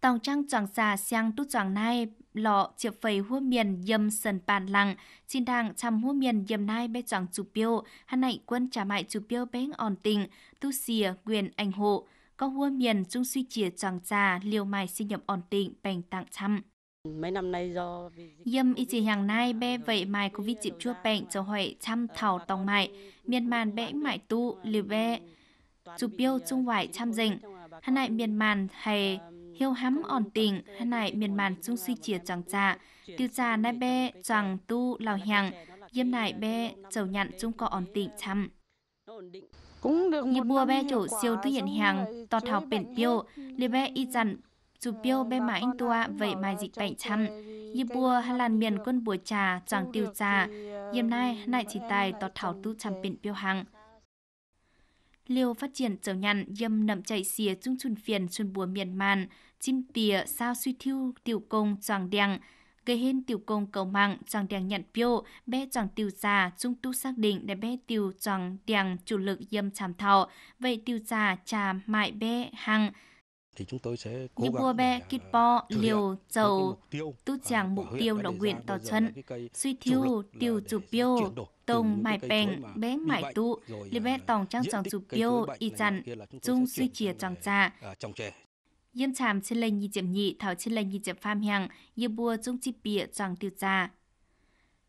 tòng trang choàng xà sang tu choàng nai lọ chiệp phẩy hua miền dâm sần bàn lặng xin đàng chăm hua miền dâm nai bé choàng chụp biêu hắn nảy quân trả mại chụp biêu bé on tình tu xìa quyền ảnh hộ có hua miền trung suy chìa choàng xà liều mài sinh nhập on tình bành tặng chăm Mấy năm nay do Dâm y chỉ hàng nay bé vậy mài covid dịp chua bệnh cho huệ chăm thảo tòng mại miền màn bẽ mại tu liều bé chụp biêu trung ngoại chăm dịnh hắn nại miền màn hay hiếu hắm ổn định hay này miền màn dung suy chia chẳng trà tiêu trà nai bê chẳng tu lào hàng yêm này bê chầu nhận chung có ổn định chăm cũng được như bùa bê chỗ siêu tư hiện hàng tọt thảo bền tiêu lê bê y dặn dù biêu bê mãi anh tua vậy mai dịch bệnh chăm như bùa hay làn miền quân bùa trà chẳng tiêu trà yêm nay ờ, nay chỉ tài tọt thảo tu chăm bền tiêu hàng liều phát triển trầu nhằn dâm nậm chạy xìa chung chun phiền chun bùa miền màn, chim tìa sao suy thiêu tiểu công tròn đèng, gây hên tiểu công cầu mạng tròn đèng nhận piêu, bé tròn tiêu già chung tu xác định để bé tiêu tròn đèng chủ lực dâm chàm thọ, vậy tiêu già trà mại bé hằng thì chúng tôi sẽ cố gắng. Như bè, kít po, liều, dầu, tu chàng mục tiêu là nguyện tỏ chân, suy thiêu, tiêu chụp biêu, tông mại bèn, bé mại tụ, lì bé tòng trang tròn chụp biêu, y chặn, chung suy chìa tròn trà. À, yêm chàm trên lệnh nhị chậm nhị, thảo trên lệnh nhị chậm pham hàng, như bùa chung chi bìa tròn tiêu trà.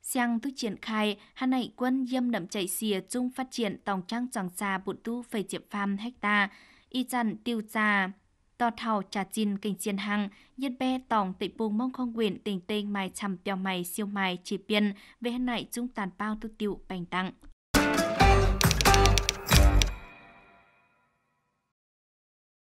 Sang tu triển khai, Hà Nội quân yêm nậm chạy xìa chung phát triển tòng trang tròn trà bụt tu phải chậm pham hecta, y chặn tiêu trà, tò thảo trà chín kinh chiên hăng, nhiệt bè tòng tị bùng mong không quyển tình tây mai chầm tèo mày siêu mày chỉ biên về hẹn nại trung tàn bao tu tiêu bành tặng.